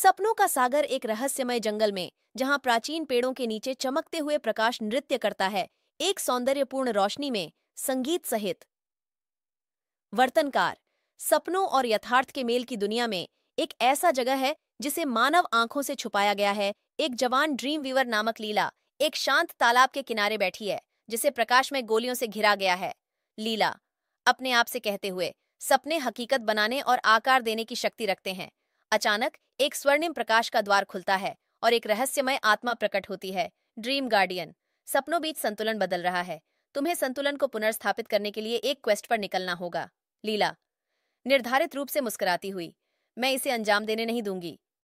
सपनों का सागर एक रहस्यमय जंगल में जहां प्राचीन पेड़ों के नीचे चमकते हुए प्रकाश नृत्य करता है एक सौंदर्यपूर्ण रोशनी में संगीत सहित वर्तनकार सपनों और यथार्थ के मेल की दुनिया में एक ऐसा जगह है जिसे मानव आंखों से छुपाया गया है एक जवान ड्रीम वीवर नामक लीला एक शांत तालाब के किनारे बैठी है जिसे प्रकाश में गोलियों से घिरा गया है लीला अपने आप से कहते हुए सपने हकीकत बनाने और आकार देने की शक्ति रखते हैं अचानक एक स्वर्णिम प्रकाश का द्वार खुलता है और एक रहस्यमय आत्मा प्रकट होती है ड्रीम गार्डियन सपनों बीच संतुलन बदल रहा है तुम्हें संतुलन को पुनर्स्थापित करने के लिए एक क्वेस्ट पर निकलना होगा लीला निर्धारित रूप से मुस्कुराती हुई मैं इसे अंजाम देने नहीं दूंगी